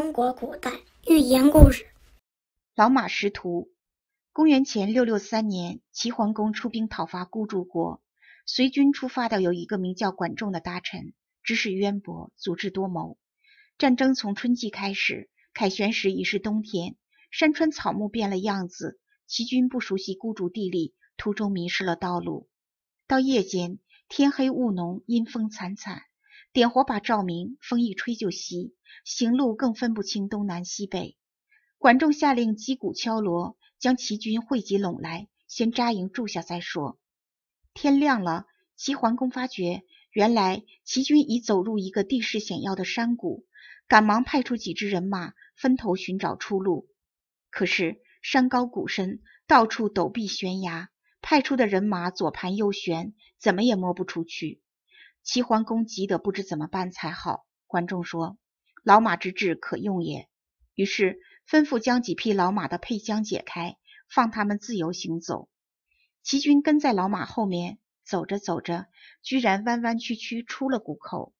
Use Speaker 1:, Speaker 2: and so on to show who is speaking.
Speaker 1: 中国古代寓言故事《老马识途》。公元前六六三年，齐桓公出兵讨伐孤竹国，随军出发的有一个名叫管仲的大臣，知识渊博，足智多谋。战争从春季开始，凯旋时已是冬天，山川草木变了样子。齐军不熟悉孤竹地理，途中迷失了道路。到夜间，天黑雾浓，阴风惨惨。点火把照明，风一吹就熄，行路更分不清东南西北。管仲下令击鼓敲锣，将齐军汇集拢来，先扎营住下再说。天亮了，齐桓公发觉原来齐军已走入一个地势险要的山谷，赶忙派出几支人马分头寻找出路。可是山高谷深，到处陡壁悬崖，派出的人马左盘右旋，怎么也摸不出去。齐桓公急得不知怎么办才好。管仲说：“老马之志可用也。”于是吩咐将几匹老马的配缰解开，放他们自由行走。齐军跟在老马后面走着走着，居然弯弯曲曲出了谷口。